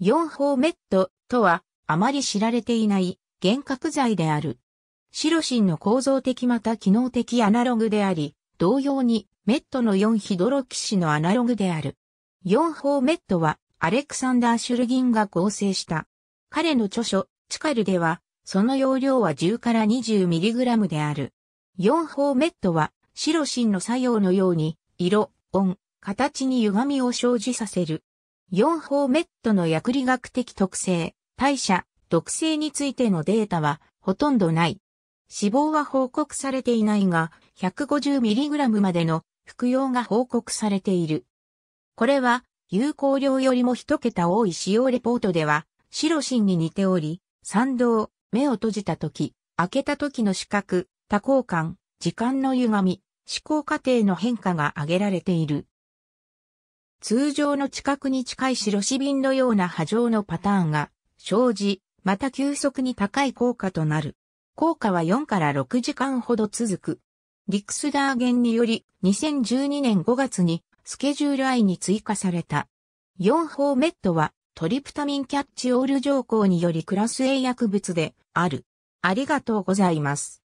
4方メットとはあまり知られていない幻覚剤である。シロシンの構造的また機能的アナログであり、同様にメットの4ヒドロキシのアナログである。4方メットはアレクサンダー・シュルギンが合成した。彼の著書、チカルでは、その容量は10から 20mg である。4方メットはシロシンの作用のように、色、音、形に歪みを生じさせる。4方メットの薬理学的特性、代謝、毒性についてのデータはほとんどない。死亡は報告されていないが、150mg までの服用が報告されている。これは、有効量よりも一桁多い使用レポートでは、シロシンに似ており、賛同、目を閉じた時、開けた時の視覚、多幸感、時間の歪み、思考過程の変化が挙げられている。通常の近くに近い白紙瓶のような波状のパターンが生じ、また急速に高い効果となる。効果は4から6時間ほど続く。リクスダーゲンにより2012年5月にスケジュール I に追加された。4方メットはトリプタミンキャッチオール条項によりクラス A 薬物である。ありがとうございます。